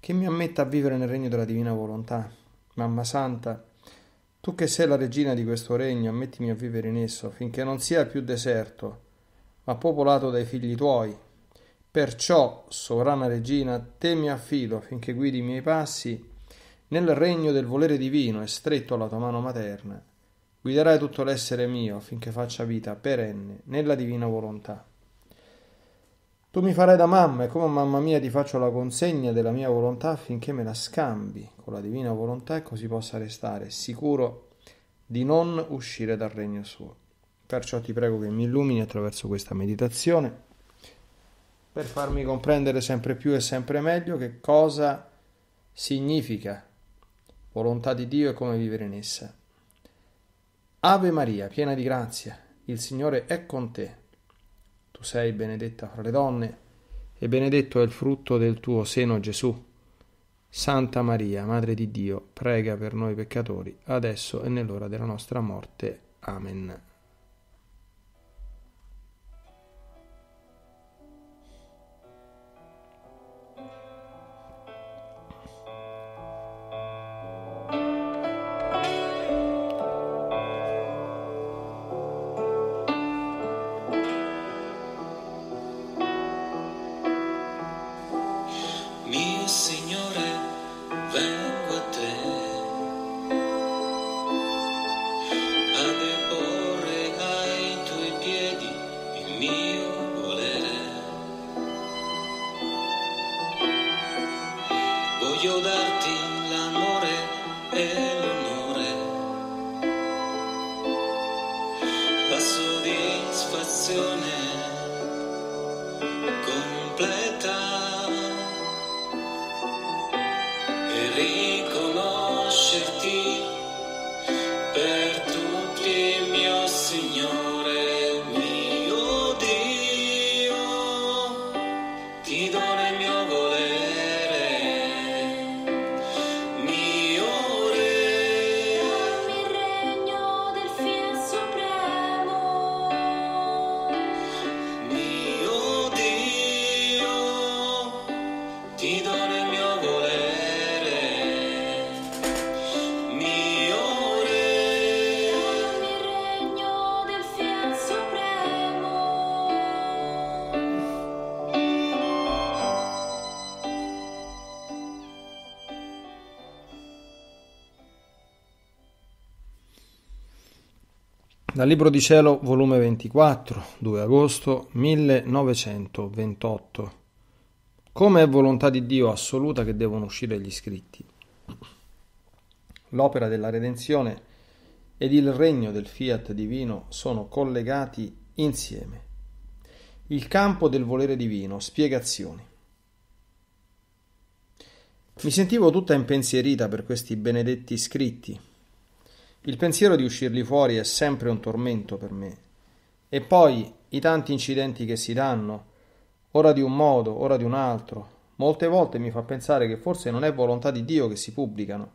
che mi ammetta a vivere nel regno della divina volontà. Mamma Santa, tu che sei la regina di questo regno, ammettimi a vivere in esso, finché non sia più deserto, ma popolato dai figli tuoi. Perciò, sovrana regina, te mi affido finché guidi i miei passi nel regno del volere divino e stretto alla tua mano materna. Guiderai tutto l'essere mio finché faccia vita perenne nella divina volontà. Tu mi farai da mamma e come mamma mia ti faccio la consegna della mia volontà affinché me la scambi con la divina volontà e così possa restare sicuro di non uscire dal regno suo. Perciò ti prego che mi illumini attraverso questa meditazione per farmi comprendere sempre più e sempre meglio che cosa significa volontà di Dio e come vivere in essa. Ave Maria, piena di grazia, il Signore è con te. Tu sei benedetta fra le donne, e benedetto è il frutto del tuo seno Gesù. Santa Maria, Madre di Dio, prega per noi peccatori, adesso e nell'ora della nostra morte. Amen. soddisfazione. Con Dal Libro di Cielo, volume 24, 2 agosto 1928. Come è volontà di Dio assoluta che devono uscire gli scritti. L'opera della redenzione ed il regno del fiat divino sono collegati insieme. Il campo del volere divino, spiegazioni. Mi sentivo tutta impensierita per questi benedetti scritti il pensiero di uscirli fuori è sempre un tormento per me. E poi i tanti incidenti che si danno, ora di un modo, ora di un altro, molte volte mi fa pensare che forse non è volontà di Dio che si pubblicano,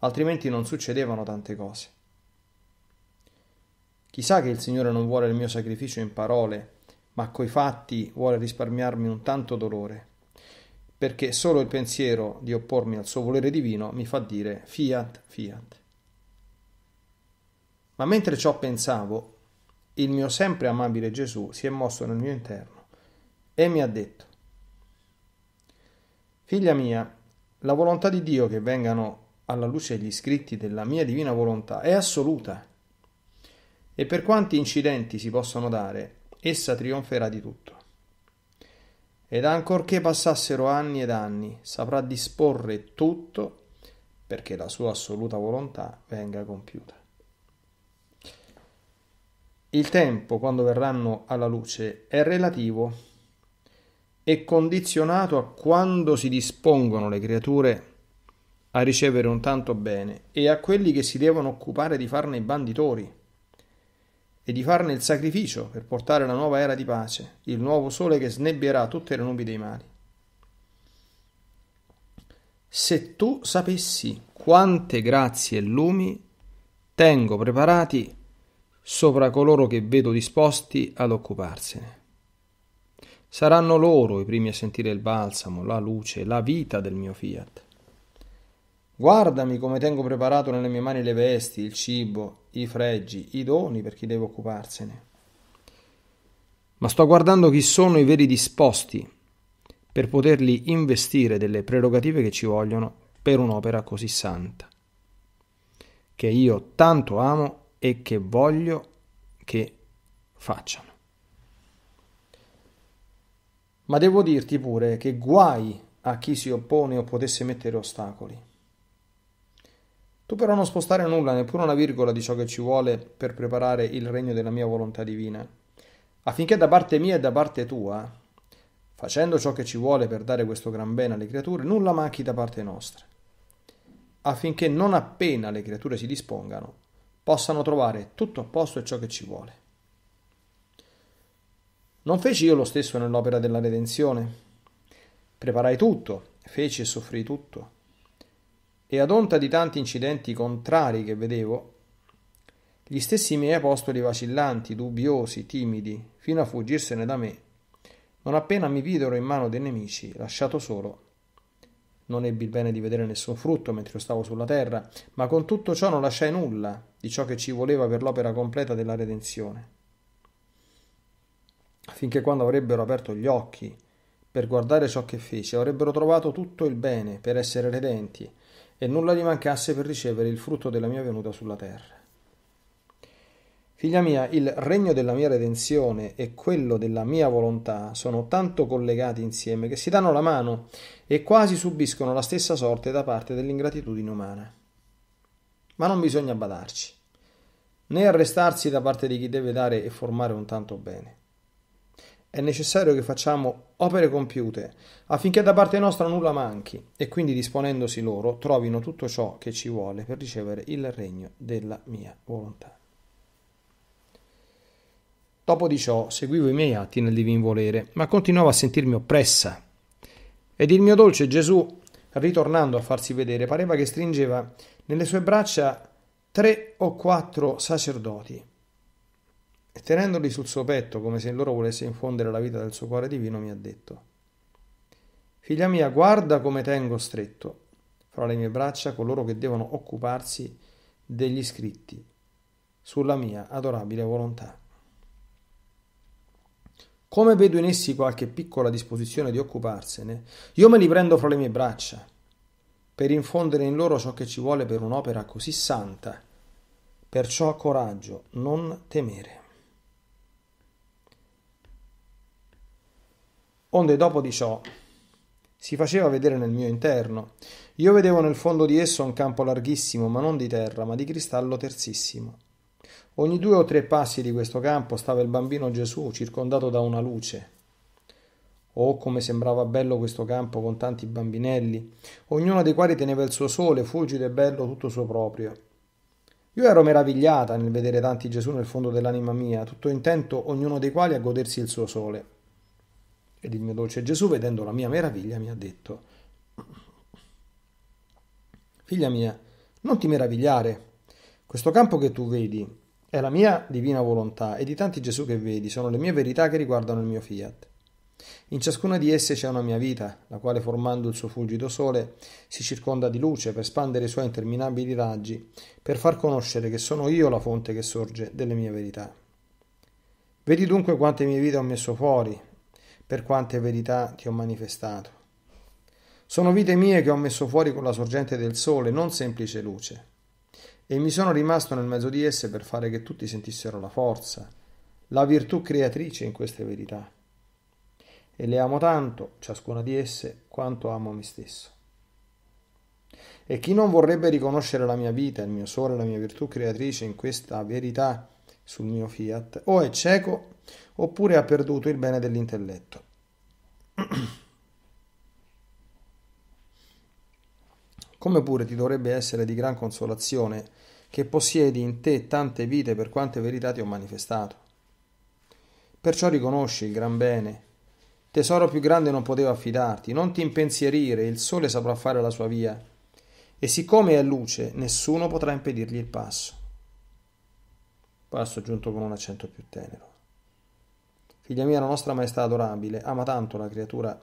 altrimenti non succedevano tante cose. Chissà che il Signore non vuole il mio sacrificio in parole, ma coi fatti vuole risparmiarmi un tanto dolore, perché solo il pensiero di oppormi al suo volere divino mi fa dire fiat, fiat. Ma mentre ciò pensavo, il mio sempre amabile Gesù si è mosso nel mio interno e mi ha detto, Figlia mia, la volontà di Dio che vengano alla luce gli scritti della mia divina volontà è assoluta e per quanti incidenti si possano dare, essa trionferà di tutto. Ed ancorché passassero anni ed anni, saprà disporre tutto perché la sua assoluta volontà venga compiuta. Il tempo, quando verranno alla luce, è relativo e condizionato a quando si dispongono le creature a ricevere un tanto bene e a quelli che si devono occupare di farne i banditori e di farne il sacrificio per portare la nuova era di pace, il nuovo sole che snebbierà tutte le nubi dei mali. Se tu sapessi quante grazie e lumi tengo preparati sopra coloro che vedo disposti ad occuparsene. Saranno loro i primi a sentire il balsamo, la luce, la vita del mio fiat. Guardami come tengo preparato nelle mie mani le vesti, il cibo, i fregi, i doni per chi deve occuparsene. Ma sto guardando chi sono i veri disposti per poterli investire delle prerogative che ci vogliono per un'opera così santa, che io tanto amo e che voglio che facciano. Ma devo dirti pure che guai a chi si oppone o potesse mettere ostacoli. Tu però non spostare nulla, neppure una virgola di ciò che ci vuole per preparare il regno della mia volontà divina, affinché da parte mia e da parte tua, facendo ciò che ci vuole per dare questo gran bene alle creature, nulla manchi da parte nostra, affinché non appena le creature si dispongano, possano trovare tutto a posto e ciò che ci vuole. Non feci io lo stesso nell'opera della redenzione. Preparai tutto, feci e soffrii tutto. E ad onta di tanti incidenti contrari che vedevo, gli stessi miei apostoli vacillanti, dubbiosi, timidi, fino a fuggirsene da me, non appena mi videro in mano dei nemici, lasciato solo, non ebbi il bene di vedere nessun frutto mentre io stavo sulla terra, ma con tutto ciò non lasciai nulla, di ciò che ci voleva per l'opera completa della redenzione, affinché quando avrebbero aperto gli occhi per guardare ciò che fece, avrebbero trovato tutto il bene per essere redenti e nulla gli mancasse per ricevere il frutto della mia venuta sulla terra. Figlia mia, il regno della mia redenzione e quello della mia volontà sono tanto collegati insieme che si danno la mano e quasi subiscono la stessa sorte da parte dell'ingratitudine umana. Ma non bisogna badarci, né arrestarsi da parte di chi deve dare e formare un tanto bene. È necessario che facciamo opere compiute affinché da parte nostra nulla manchi e quindi disponendosi loro trovino tutto ciò che ci vuole per ricevere il regno della mia volontà. Dopo di ciò seguivo i miei atti nel divin volere, ma continuavo a sentirmi oppressa. Ed il mio dolce Gesù, ritornando a farsi vedere, pareva che stringeva nelle sue braccia tre o quattro sacerdoti e tenendoli sul suo petto come se in loro volesse infondere la vita del suo cuore divino mi ha detto Figlia mia, guarda come tengo stretto fra le mie braccia coloro che devono occuparsi degli scritti sulla mia adorabile volontà. Come vedo in essi qualche piccola disposizione di occuparsene, io me li prendo fra le mie braccia per infondere in loro ciò che ci vuole per un'opera così santa. Perciò coraggio, non temere. Onde dopo di ciò si faceva vedere nel mio interno. Io vedevo nel fondo di esso un campo larghissimo, ma non di terra, ma di cristallo terzissimo. Ogni due o tre passi di questo campo stava il bambino Gesù, circondato da una luce Oh, come sembrava bello questo campo con tanti bambinelli, ognuno dei quali teneva il suo sole, fulgido e bello tutto suo proprio. Io ero meravigliata nel vedere tanti Gesù nel fondo dell'anima mia, tutto intento ognuno dei quali a godersi il suo sole. Ed il mio dolce Gesù, vedendo la mia meraviglia, mi ha detto, Figlia mia, non ti meravigliare. Questo campo che tu vedi è la mia divina volontà e di tanti Gesù che vedi sono le mie verità che riguardano il mio fiat. In ciascuna di esse c'è una mia vita, la quale formando il suo fulgido sole si circonda di luce per spandere i suoi interminabili raggi, per far conoscere che sono io la fonte che sorge delle mie verità. Vedi dunque quante mie vite ho messo fuori, per quante verità ti ho manifestato. Sono vite mie che ho messo fuori con la sorgente del sole, non semplice luce, e mi sono rimasto nel mezzo di esse per fare che tutti sentissero la forza, la virtù creatrice in queste verità e le amo tanto, ciascuna di esse, quanto amo me stesso. E chi non vorrebbe riconoscere la mia vita, il mio sole, la mia virtù creatrice in questa verità sul mio fiat, o è cieco oppure ha perduto il bene dell'intelletto. Come pure ti dovrebbe essere di gran consolazione che possiedi in te tante vite per quante verità ti ho manifestato. Perciò riconosci il gran bene Tesoro più grande non poteva affidarti, non ti impensierire, il sole saprà fare la sua via. E siccome è luce, nessuno potrà impedirgli il passo. Passo aggiunto con un accento più tenero. Figlia mia, la nostra maestà adorabile ama tanto la creatura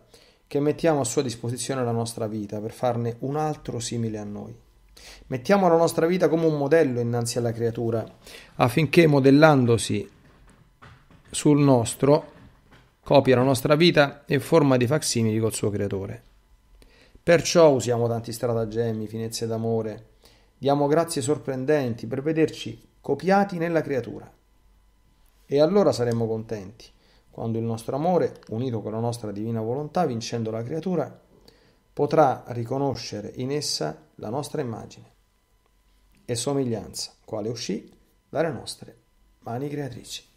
che mettiamo a sua disposizione la nostra vita per farne un altro simile a noi. Mettiamo la nostra vita come un modello innanzi alla creatura, affinché modellandosi sul nostro copia la nostra vita e forma di facsimili col suo creatore. Perciò usiamo tanti stratagemmi, finezze d'amore, diamo grazie sorprendenti per vederci copiati nella creatura. E allora saremmo contenti quando il nostro amore, unito con la nostra divina volontà, vincendo la creatura, potrà riconoscere in essa la nostra immagine e somiglianza, quale uscì dalle nostre mani creatrici.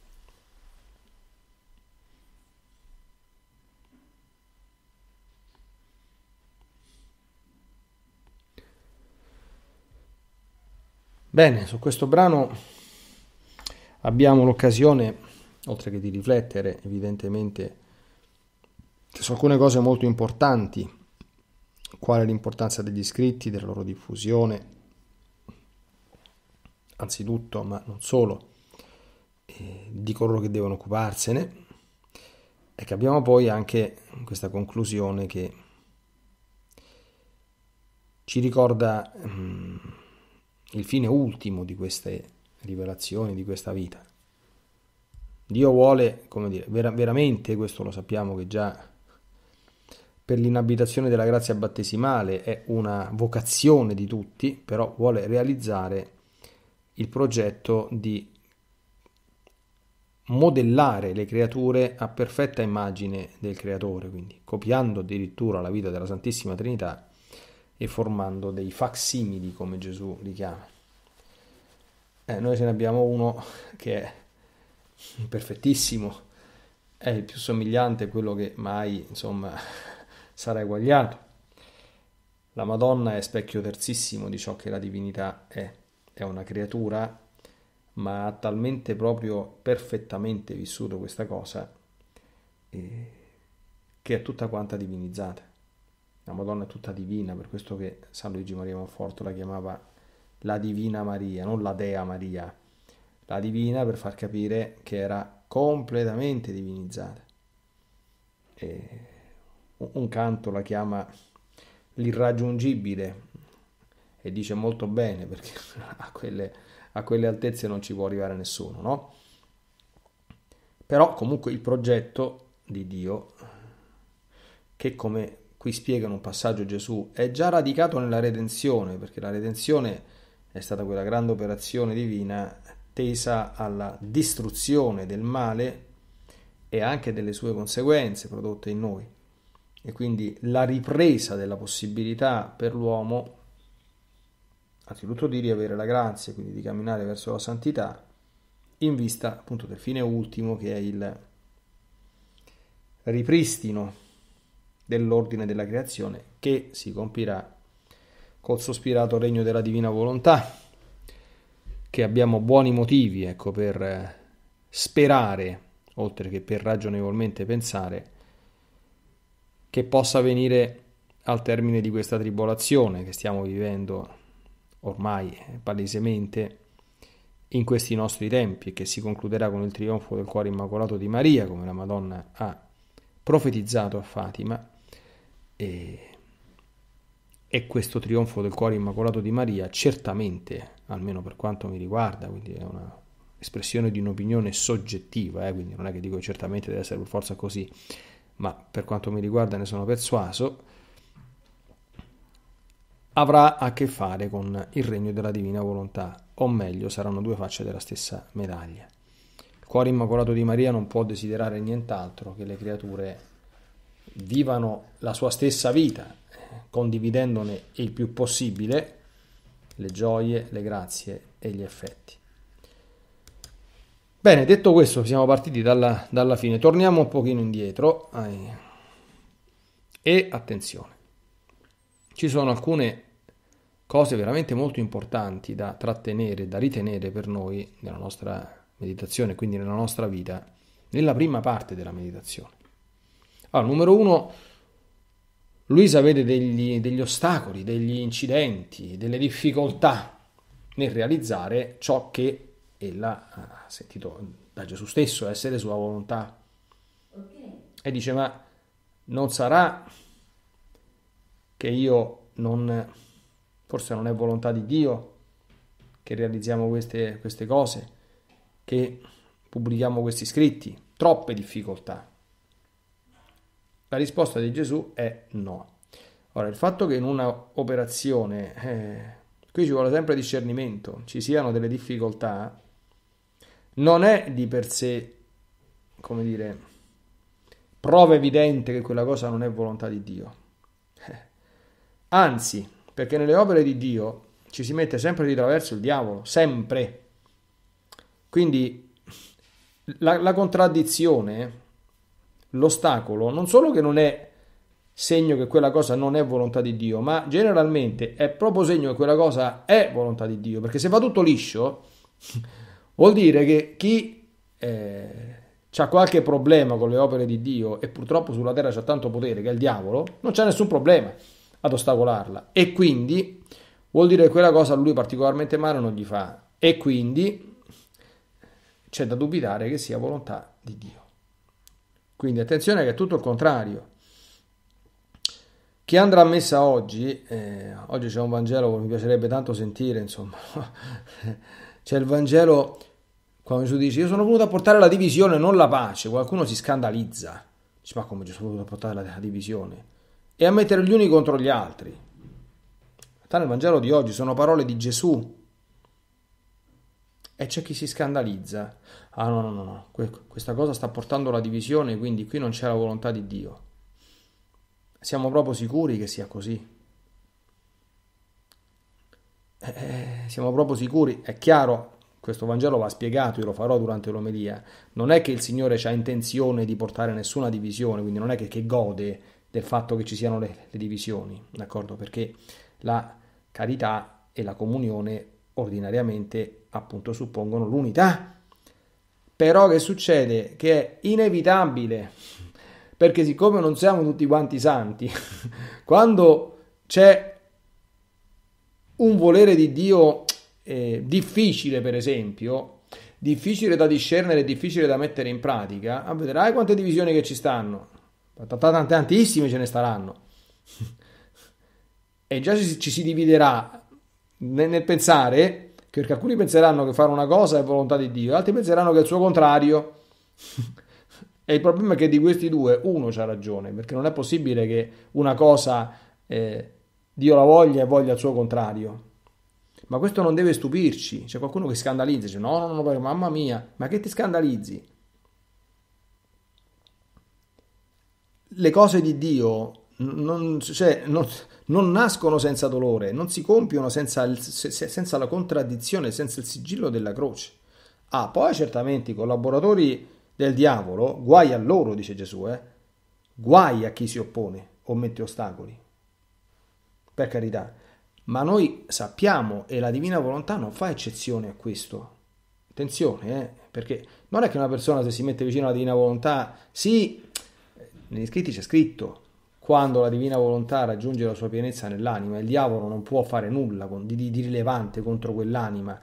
Bene, su questo brano abbiamo l'occasione, oltre che di riflettere evidentemente su alcune cose molto importanti, quale l'importanza degli scritti, della loro diffusione, anzitutto, ma non solo, eh, di coloro che devono occuparsene, e che abbiamo poi anche questa conclusione che ci ricorda... Mh, mm, il fine ultimo di queste rivelazioni, di questa vita. Dio vuole, come dire, vera, veramente, questo lo sappiamo che già per l'inabitazione della grazia battesimale è una vocazione di tutti, però vuole realizzare il progetto di modellare le creature a perfetta immagine del creatore, quindi copiando addirittura la vita della Santissima Trinità e formando dei facsimili, come Gesù li chiama. Eh, noi ce ne abbiamo uno che è perfettissimo, è il più somigliante a quello che mai insomma, sarà eguagliato. La Madonna è specchio terzissimo di ciò che la divinità è. È una creatura, ma ha talmente proprio perfettamente vissuto questa cosa eh, che è tutta quanta divinizzata. La Madonna è tutta divina, per questo che San Luigi Maria Monforto la chiamava la Divina Maria, non la Dea Maria. La Divina per far capire che era completamente divinizzata. E un canto la chiama l'irraggiungibile e dice molto bene perché a quelle, a quelle altezze non ci può arrivare nessuno, no? Però comunque il progetto di Dio, che come qui spiegano un passaggio Gesù, è già radicato nella redenzione, perché la redenzione è stata quella grande operazione divina tesa alla distruzione del male e anche delle sue conseguenze prodotte in noi. E quindi la ripresa della possibilità per l'uomo, anzitutto di riavere la grazia, quindi di camminare verso la santità, in vista appunto del fine ultimo che è il ripristino dell'ordine della creazione che si compirà col sospirato regno della divina volontà, che abbiamo buoni motivi ecco, per eh, sperare, oltre che per ragionevolmente pensare, che possa venire al termine di questa tribolazione che stiamo vivendo ormai eh, palesemente in questi nostri tempi e che si concluderà con il trionfo del cuore immacolato di Maria, come la Madonna ha profetizzato a Fatima, e, e questo trionfo del cuore immacolato di Maria, certamente, almeno per quanto mi riguarda, quindi è un'espressione di un'opinione soggettiva, eh, quindi non è che dico certamente deve essere per forza così, ma per quanto mi riguarda ne sono persuaso, avrà a che fare con il regno della divina volontà, o meglio saranno due facce della stessa medaglia. Il cuore immacolato di Maria non può desiderare nient'altro che le creature vivano la sua stessa vita, condividendone il più possibile le gioie, le grazie e gli effetti. Bene, detto questo, siamo partiti dalla, dalla fine. Torniamo un pochino indietro e attenzione, ci sono alcune cose veramente molto importanti da trattenere, da ritenere per noi nella nostra meditazione, quindi nella nostra vita, nella prima parte della meditazione. Allora, numero uno, Luisa vede degli, degli ostacoli, degli incidenti, delle difficoltà nel realizzare ciò che ella ha sentito da Gesù stesso essere sua volontà. E dice, ma non sarà che io non, forse non è volontà di Dio che realizziamo queste, queste cose, che pubblichiamo questi scritti, troppe difficoltà. La risposta di Gesù è no. Ora, il fatto che in una operazione, eh, qui ci vuole sempre discernimento, ci siano delle difficoltà, non è di per sé, come dire, prova evidente che quella cosa non è volontà di Dio. Eh. Anzi, perché nelle opere di Dio ci si mette sempre di traverso il diavolo, sempre. Quindi la, la contraddizione l'ostacolo non solo che non è segno che quella cosa non è volontà di Dio, ma generalmente è proprio segno che quella cosa è volontà di Dio, perché se va tutto liscio vuol dire che chi eh, ha qualche problema con le opere di Dio e purtroppo sulla terra c'è tanto potere che è il diavolo, non c'è nessun problema ad ostacolarla e quindi vuol dire che quella cosa a lui particolarmente male non gli fa e quindi c'è da dubitare che sia volontà di Dio. Quindi attenzione che è tutto il contrario. Chi andrà a messa oggi, eh, oggi c'è un Vangelo che mi piacerebbe tanto sentire, insomma, c'è il Vangelo quando Gesù dice io sono venuto a portare la divisione, non la pace, qualcuno si scandalizza, dice ma come Gesù è venuto a portare la, la divisione? E a mettere gli uni contro gli altri. Tanto il Vangelo di oggi, sono parole di Gesù, e c'è chi si scandalizza ah no, no, no, no, questa cosa sta portando alla divisione, quindi qui non c'è la volontà di Dio. Siamo proprio sicuri che sia così. Eh, eh, siamo proprio sicuri, è chiaro, questo Vangelo va spiegato, io lo farò durante l'omelia, non è che il Signore ha intenzione di portare nessuna divisione, quindi non è che, che gode del fatto che ci siano le, le divisioni, d'accordo? Perché la carità e la comunione ordinariamente appunto suppongono l'unità però che succede? Che è inevitabile, perché siccome non siamo tutti quanti santi, quando c'è un volere di Dio eh, difficile, per esempio, difficile da discernere, difficile da mettere in pratica, ah, vedrai quante divisioni che ci stanno. Tantissime ce ne staranno. e già ci, ci si dividerà nel, nel pensare perché alcuni penseranno che fare una cosa è volontà di Dio, altri penseranno che è il suo contrario. e il problema è che di questi due uno c'ha ragione, perché non è possibile che una cosa eh, Dio la voglia e voglia il suo contrario. Ma questo non deve stupirci. C'è qualcuno che scandalizza, dice no, no, no, mamma mia, ma che ti scandalizzi? Le cose di Dio non, cioè, non, non, nascono senza dolore, non si compiono senza, il, se, senza la contraddizione, senza il sigillo della croce. Ah, poi certamente i collaboratori del diavolo, guai a loro, dice Gesù, eh? guai a chi si oppone o mette ostacoli. Per carità, ma noi sappiamo e la divina volontà non fa eccezione a questo. Attenzione, eh? perché non è che una persona se si mette vicino alla divina volontà, sì, eh, negli scritti c'è scritto, quando la divina volontà raggiunge la sua pienezza nell'anima, il diavolo non può fare nulla di, di, di rilevante contro quell'anima,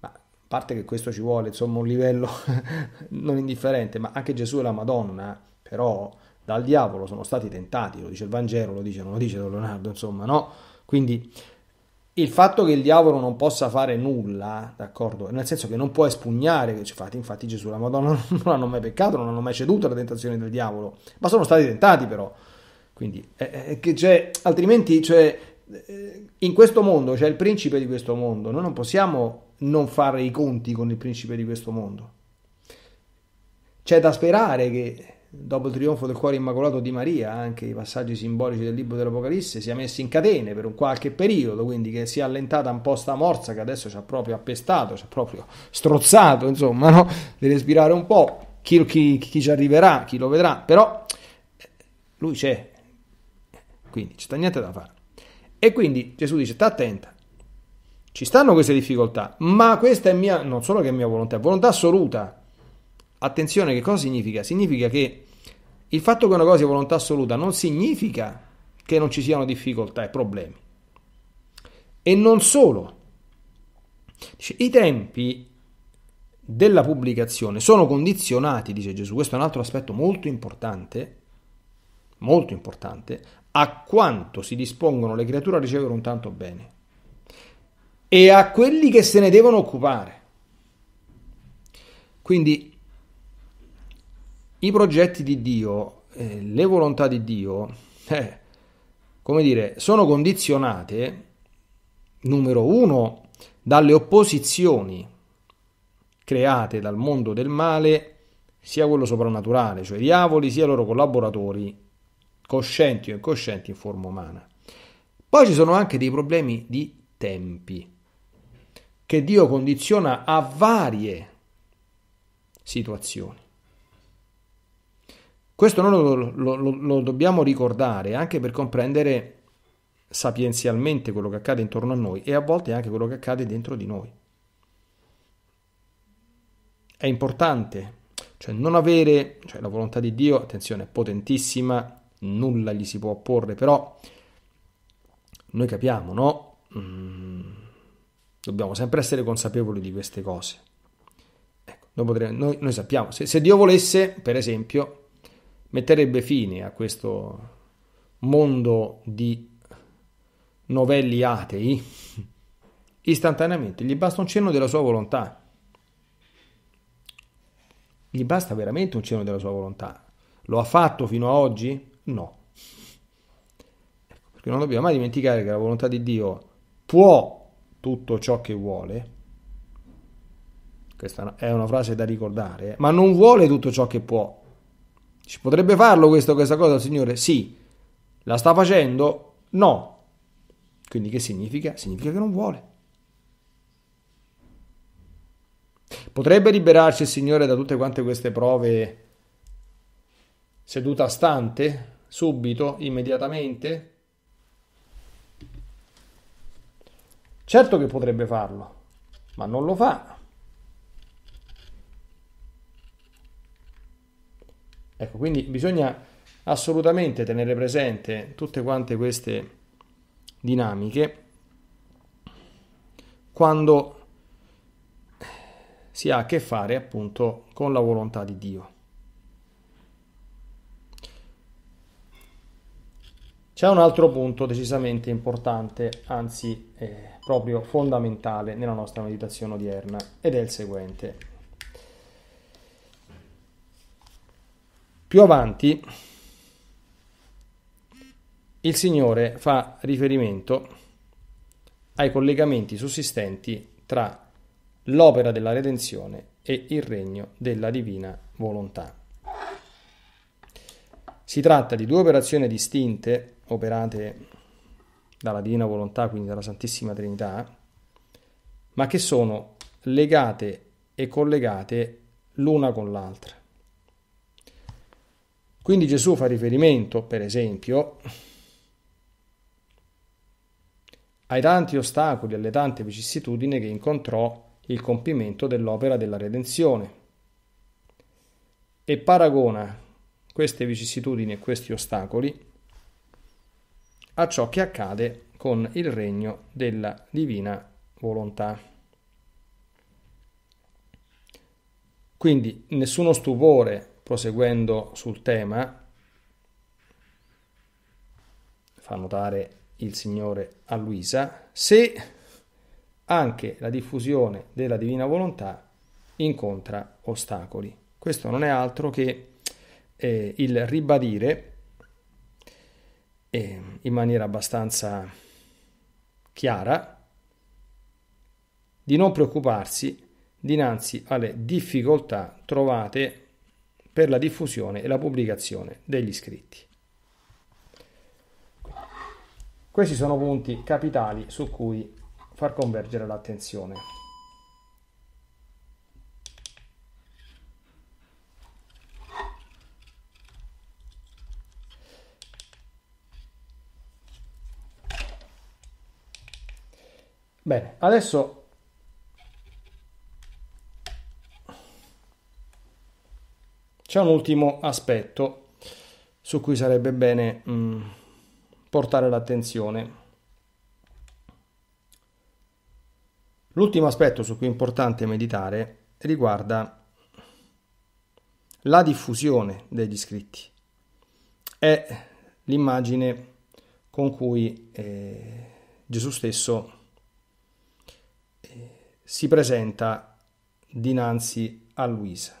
ma a parte che questo ci vuole, insomma, un livello non indifferente, ma anche Gesù e la Madonna, però, dal diavolo sono stati tentati, lo dice il Vangelo, lo dice, non lo dice Don Leonardo, insomma, no? Quindi il fatto che il diavolo non possa fare nulla, d'accordo? Nel senso che non può espugnare, che infatti Gesù e la Madonna non hanno mai peccato, non hanno mai ceduto alla tentazione del diavolo, ma sono stati tentati però. Quindi, eh, cioè, altrimenti, cioè, eh, in questo mondo c'è cioè il principe di questo mondo, noi non possiamo non fare i conti con il principe di questo mondo. C'è da sperare che dopo il trionfo del cuore immacolato di Maria, anche i passaggi simbolici del libro dell'Apocalisse sia messi in catene per un qualche periodo, quindi che sia allentata un po' sta morsa che adesso ci ha proprio appestato, ci ha proprio strozzato, insomma, no? di respirare un po', chi, chi, chi ci arriverà, chi lo vedrà, però eh, lui c'è, quindi c'è niente da fare. E quindi Gesù dice, sta attenta, ci stanno queste difficoltà, ma questa è mia, non solo che è mia volontà, è volontà assoluta. Attenzione, che cosa significa? Significa che il fatto che una cosa sia volontà assoluta non significa che non ci siano difficoltà e problemi. E non solo. Dice, I tempi della pubblicazione sono condizionati, dice Gesù, questo è un altro aspetto molto importante, molto importante, a quanto si dispongono le creature a ricevere un tanto bene e a quelli che se ne devono occupare. Quindi i progetti di Dio, eh, le volontà di Dio, eh, come dire, sono condizionate, numero uno, dalle opposizioni create dal mondo del male, sia quello soprannaturale, cioè i diavoli, sia i loro collaboratori, coscienti o incoscienti in forma umana. Poi ci sono anche dei problemi di tempi che Dio condiziona a varie situazioni. Questo noi lo, lo, lo, lo, dobbiamo ricordare anche per comprendere sapienzialmente quello che accade intorno a noi e a volte anche quello che accade dentro di noi. È importante, cioè non avere, cioè la volontà di Dio, attenzione, è potentissima nulla gli si può opporre, però noi capiamo, no? Mm, dobbiamo sempre essere consapevoli di queste cose. Ecco, noi, potremmo, noi, noi sappiamo, se, se Dio volesse, per esempio, metterebbe fine a questo mondo di novelli atei, istantaneamente gli basta un cenno della sua volontà. Gli basta veramente un cenno della sua volontà. Lo ha fatto fino ad oggi? No. Ecco, perché non dobbiamo mai dimenticare che la volontà di Dio può tutto ciò che vuole. Questa è una frase da ricordare, ma non vuole tutto ciò che può. Ci potrebbe farlo questo, questa cosa Signore? Sì. La sta facendo? No. Quindi che significa? Significa che non vuole. Potrebbe liberarci il Signore da tutte quante queste prove seduta stante? subito, immediatamente? Certo che potrebbe farlo, ma non lo fa. Ecco, quindi bisogna assolutamente tenere presente tutte quante queste dinamiche quando si ha a che fare appunto con la volontà di Dio. C'è un altro punto decisamente importante, anzi eh, proprio fondamentale nella nostra meditazione odierna ed è il seguente. Più avanti il Signore fa riferimento ai collegamenti sussistenti tra l'opera della redenzione e il regno della divina volontà. Si tratta di due operazioni distinte operate dalla Divina Volontà, quindi dalla Santissima Trinità, ma che sono legate e collegate l'una con l'altra. Quindi Gesù fa riferimento, per esempio, ai tanti ostacoli, alle tante vicissitudini che incontrò il compimento dell'opera della redenzione e paragona queste vicissitudini e questi ostacoli a ciò che accade con il regno della divina volontà. Quindi nessuno stupore, proseguendo sul tema, fa notare il Signore a Luisa, se anche la diffusione della divina volontà incontra ostacoli. Questo non è altro che eh, il ribadire eh, in maniera abbastanza chiara di non preoccuparsi dinanzi alle difficoltà trovate per la diffusione e la pubblicazione degli scritti. Questi sono punti capitali su cui far convergere l'attenzione. Bene, adesso C'è un ultimo aspetto su cui sarebbe bene mh, mm, portare l'attenzione. L'ultimo aspetto su cui è importante meditare riguarda la diffusione degli scritti. È l'immagine con cui eh, Gesù stesso si presenta dinanzi a Luisa.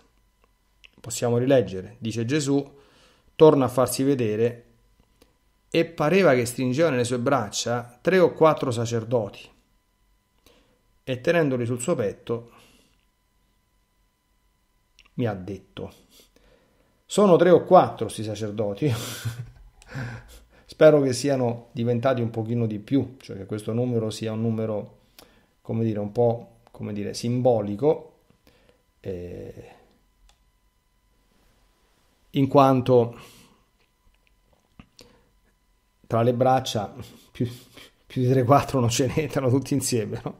Possiamo rileggere, dice Gesù, torna a farsi vedere e pareva che stringeva nelle sue braccia tre o quattro sacerdoti e tenendoli sul suo petto mi ha detto sono tre o quattro questi sacerdoti spero che siano diventati un pochino di più cioè che questo numero sia un numero come dire un po' come dire, simbolico, eh, in quanto tra le braccia più, più di 3-4 non ce ne entrano tutti insieme, no?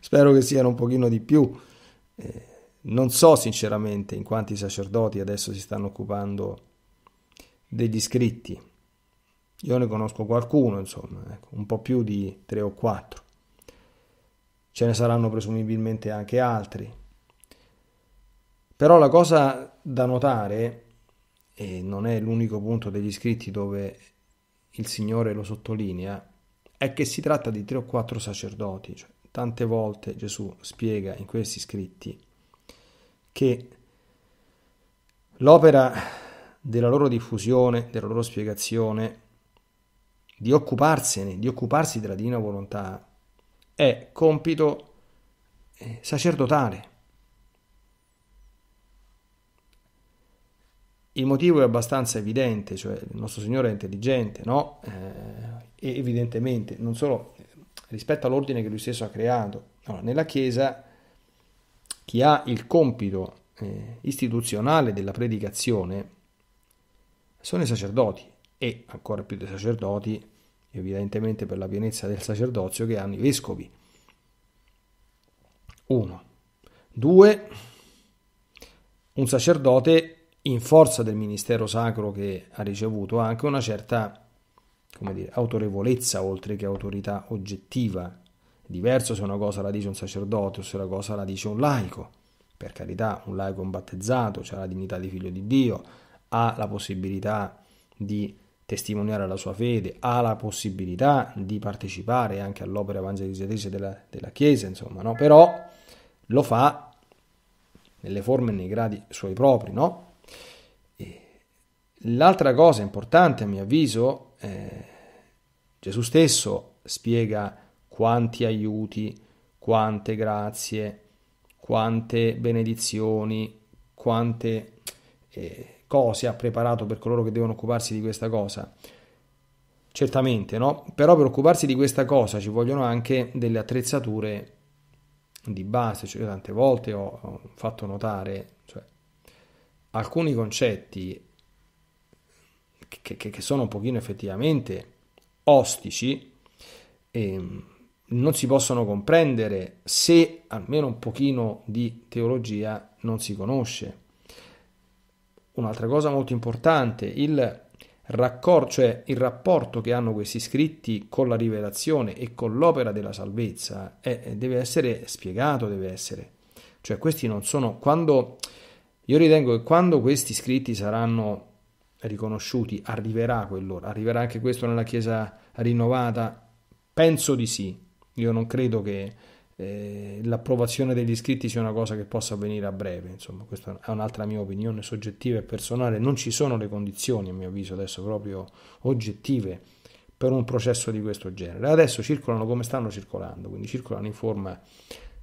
spero che siano un pochino di più. Eh, non so sinceramente in quanti sacerdoti adesso si stanno occupando degli scritti. Io ne conosco qualcuno, insomma, ecco, un po' più di 3 o 4 ce ne saranno presumibilmente anche altri. Però la cosa da notare, e non è l'unico punto degli scritti dove il Signore lo sottolinea, è che si tratta di tre o quattro sacerdoti. Cioè, tante volte Gesù spiega in questi scritti che l'opera della loro diffusione, della loro spiegazione, di occuparsene, di occuparsi della divina volontà, è compito eh, sacerdotale. Il motivo è abbastanza evidente, cioè il nostro Signore è intelligente, no? Eh, e evidentemente, non solo eh, rispetto all'ordine che lui stesso ha creato. Allora, nella Chiesa chi ha il compito eh, istituzionale della predicazione sono i sacerdoti e ancora più dei sacerdoti evidentemente per la pienezza del sacerdozio che hanno i vescovi. 1. 2. Un sacerdote in forza del ministero sacro che ha ricevuto ha anche una certa come dire, autorevolezza oltre che autorità oggettiva. diverso se una cosa la dice un sacerdote o se una cosa la dice un laico. Per carità, un laico è un battezzato, ha la dignità di figlio di Dio, ha la possibilità di testimoniare la sua fede, ha la possibilità di partecipare anche all'opera evangelizzatrice della, della Chiesa, insomma, no? però lo fa nelle forme e nei gradi suoi propri. No? L'altra cosa importante, a mio avviso, eh, Gesù stesso spiega quanti aiuti, quante grazie, quante benedizioni, quante... Eh, cose ha preparato per coloro che devono occuparsi di questa cosa. Certamente, no? Però per occuparsi di questa cosa ci vogliono anche delle attrezzature di base, cioè tante volte ho fatto notare cioè, alcuni concetti che, che, che, sono un pochino effettivamente ostici e ehm, non si possono comprendere se almeno un pochino di teologia non si conosce un'altra cosa molto importante, il, raccor- cioè il rapporto che hanno questi scritti con la rivelazione e con l'opera della salvezza è, eh, eh, deve essere spiegato, deve essere. Cioè questi non sono... Quando, io ritengo che quando questi scritti saranno riconosciuti, arriverà quell'ora, arriverà anche questo nella Chiesa rinnovata? Penso di sì. Io non credo che eh, l'approvazione degli iscritti sia una cosa che possa avvenire a breve, insomma questa è un'altra mia opinione soggettiva e personale, non ci sono le condizioni a mio avviso adesso proprio oggettive per un processo di questo genere. Adesso circolano come stanno circolando, quindi circolano in forma,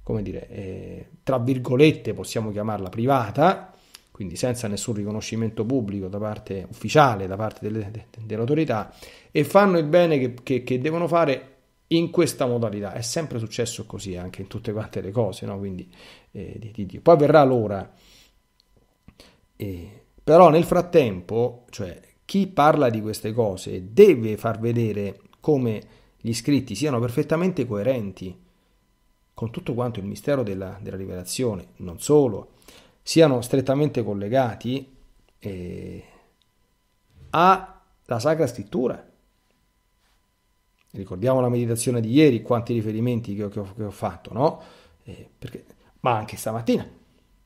come dire, eh, tra virgolette possiamo chiamarla privata, quindi senza nessun riconoscimento pubblico da parte ufficiale, da parte delle, delle autorità, e fanno il bene che, che, che devono fare in questa modalità. È sempre successo così anche in tutte quante le cose, no? Quindi, eh, di, di, di. Poi verrà l'ora. Eh, però nel frattempo, cioè, chi parla di queste cose deve far vedere come gli scritti siano perfettamente coerenti con tutto quanto il mistero della, della rivelazione, non solo, siano strettamente collegati eh, alla Sacra Scrittura Ricordiamo la meditazione di ieri, quanti riferimenti che ho, che ho, che ho fatto, no? Eh, perché, ma anche stamattina,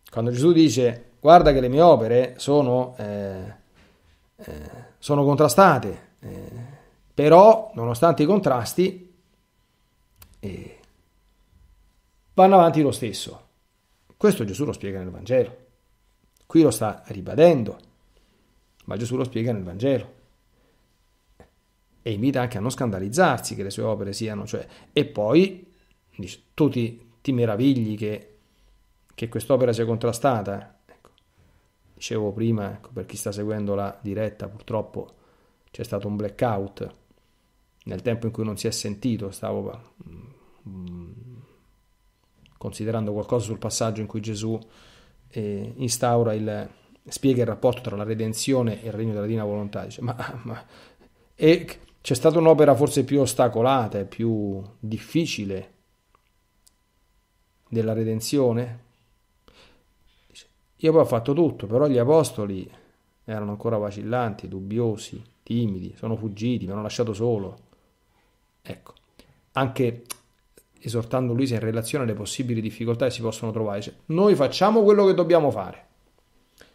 quando Gesù dice guarda che le mie opere sono, eh, eh, sono contrastate, eh, però nonostante i contrasti eh, vanno avanti lo stesso. Questo Gesù lo spiega nel Vangelo, qui lo sta ribadendo, ma Gesù lo spiega nel Vangelo e invita anche a non scandalizzarsi che le sue opere siano, cioè, e poi dice, tu ti, ti meravigli che, che, quest'opera sia contrastata. Ecco. Dicevo prima, ecco, per chi sta seguendo la diretta, purtroppo c'è stato un blackout nel tempo in cui non si è sentito, stavo mh, mm, considerando qualcosa sul passaggio in cui Gesù eh, instaura il spiega il rapporto tra la redenzione e il regno della divina volontà, dice, ma, ma e c'è stata un'opera forse più ostacolata e più difficile della redenzione? Io poi ho fatto tutto, però gli apostoli erano ancora vacillanti, dubbiosi, timidi, sono fuggiti, mi hanno lasciato solo. Ecco, anche esortando Luisa in relazione alle possibili difficoltà che si possono trovare, cioè, noi facciamo quello che dobbiamo fare.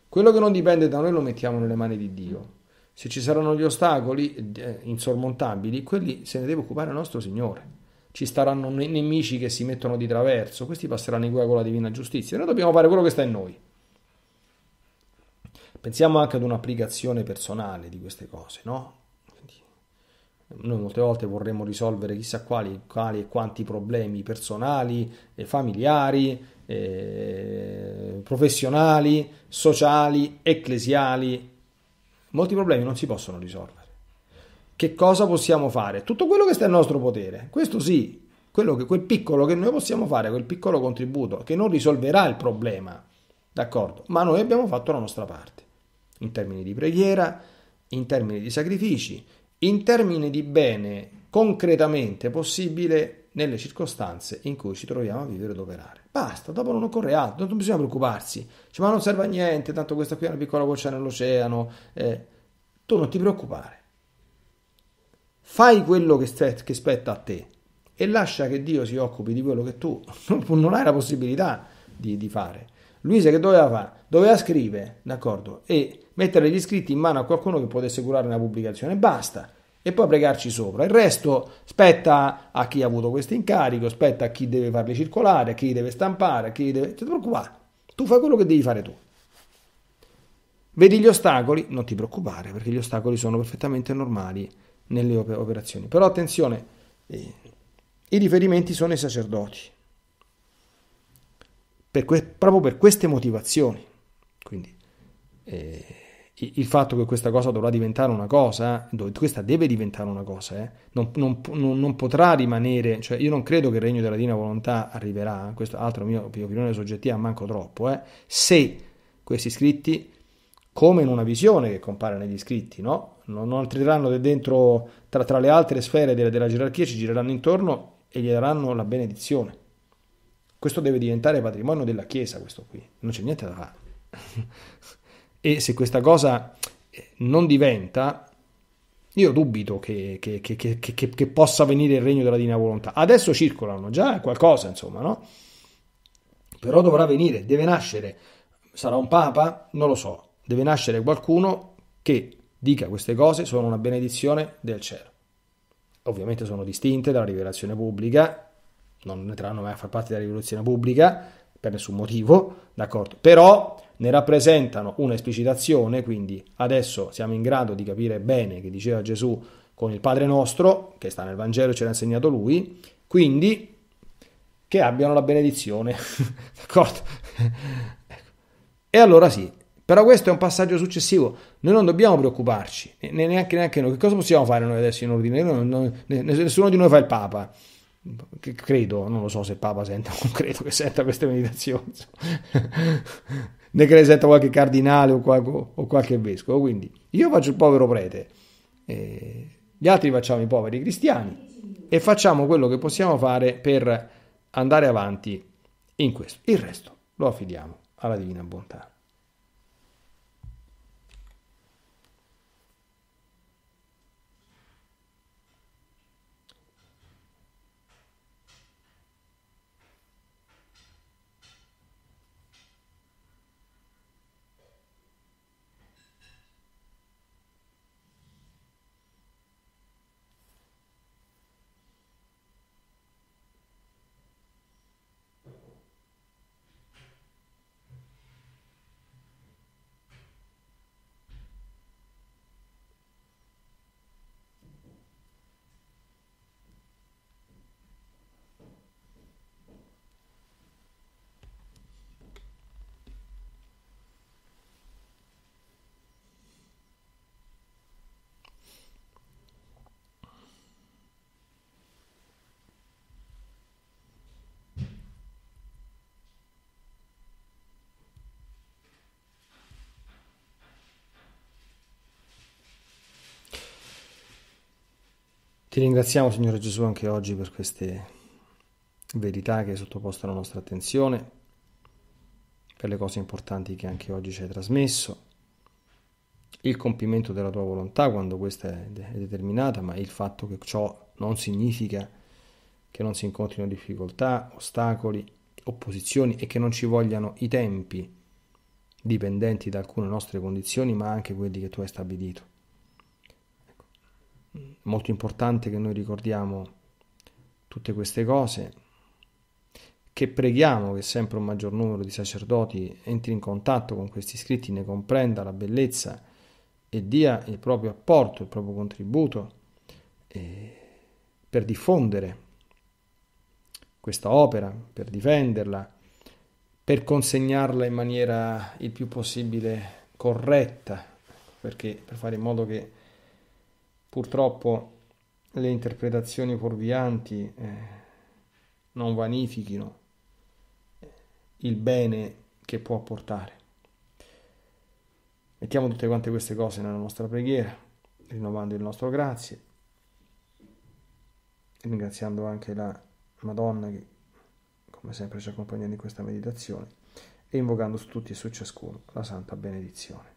Quello che non dipende da noi lo mettiamo nelle mani di Dio se ci saranno gli ostacoli eh, insormontabili, quelli se ne deve occupare il nostro Signore. Ci staranno ne- nemici che si mettono di traverso, questi passeranno in guai con la divina giustizia. Noi dobbiamo fare quello che sta in noi. Pensiamo anche ad un'applicazione personale di queste cose, no? Noi molte volte vorremmo risolvere chissà quali, quali e quanti problemi personali, e familiari, e eh, professionali, sociali, ecclesiali molti problemi non si possono risolvere. Che cosa possiamo fare? Tutto quello che sta a nostro potere, questo sì, che, quel piccolo che noi possiamo fare, quel piccolo contributo che non risolverà il problema, d'accordo? Ma noi abbiamo fatto la nostra parte, in termini di preghiera, in termini di sacrifici, in termini di bene concretamente possibile nelle circostanze in cui ci troviamo a vivere ed operare. Basta, dopo non occorre altro, non bisogna preoccuparsi. Cioè, ma non serve a niente, tanto questa qui è una piccola goccia nell'oceano. Eh, tu non ti preoccupare. Fai quello che, st- che, spetta a te e lascia che Dio si occupi di quello che tu non, hai la possibilità di, di, fare. Luisa che doveva fare? Doveva scrivere, d'accordo, e mettere gli scritti in mano a qualcuno che potesse curare una pubblicazione. Basta e poi pregarci sopra. Il resto spetta a chi ha avuto questo incarico, spetta a chi deve farli circolare, a chi deve stampare, a chi deve... Non ti preoccupare, tu fai quello che devi fare tu. Vedi gli ostacoli? Non ti preoccupare, perché gli ostacoli sono perfettamente normali nelle operazioni. Però attenzione, eh, i riferimenti sono i sacerdoti, per que- proprio per queste motivazioni. Quindi, eh, il fatto che questa cosa dovrà diventare una cosa, questa deve diventare una cosa, eh? non, non, non, potrà rimanere, cioè io non credo che il regno della divina volontà arriverà, questo altro mio opinione soggettiva, manco troppo, eh? se questi scritti, come in una visione che compare negli scritti, no? non, non entreranno dentro, tra, tra, le altre sfere della, della gerarchia, ci gireranno intorno e gli daranno la benedizione. Questo deve diventare patrimonio della Chiesa, questo qui, non c'è niente da fare. e se questa cosa eh, non diventa, io dubito che, che, che, che possa venire il regno della divina volontà. Adesso circolano già qualcosa, insomma, no? Però dovrà venire, deve nascere, sarà un papa? Non lo so, deve nascere qualcuno che dica queste cose, sono una benedizione del cielo. Ovviamente sono distinte dalla rivelazione pubblica, non entreranno mai a far parte della rivoluzione pubblica per nessun motivo, d'accordo? Però ne rappresentano un'esplicitazione, quindi adesso siamo in grado di capire bene che diceva Gesù con il Padre nostro, che sta nel Vangelo e ce l'ha insegnato lui, quindi che abbiano la benedizione. D'accordo? e allora sì, però questo è un passaggio successivo, noi non dobbiamo preoccuparci, neanche, neanche noi. Che cosa possiamo fare noi adesso in ordine? nessuno di noi fa il Papa credo, non lo so se Papa senta, non credo che senta queste meditazioni, né che le senta qualche cardinale o qualche, o qualche, vescovo, quindi io faccio il povero prete, gli altri facciamo i poveri cristiani e facciamo quello che possiamo fare per andare avanti in questo, il resto lo affidiamo alla divina bontà. Ti ringraziamo Signore Gesù anche oggi per queste verità che hai sottoposto alla nostra attenzione, per le cose importanti che anche oggi ci hai trasmesso, il compimento della tua volontà quando questa è determinata, ma il fatto che ciò non significa che non si incontrino difficoltà, ostacoli, opposizioni e che non ci vogliano i tempi dipendenti da alcune nostre condizioni, ma anche quelli che tu hai stabilito molto importante che noi ricordiamo tutte queste cose, che preghiamo che sempre un maggior numero di sacerdoti entri in contatto con questi scritti, ne comprenda la bellezza e dia il proprio apporto, il proprio contributo eh, per diffondere questa opera, per difenderla, per consegnarla in maniera il più possibile corretta, perché per fare in modo che Purtroppo le interpretazioni fuorvianti eh, non vanifichino eh, il bene che può portare. Mettiamo tutte quante queste cose nella nostra preghiera, rinnovando il nostro grazie, ringraziando anche la Madonna che come sempre ci accompagna in questa meditazione e invocando su tutti e su ciascuno la santa benedizione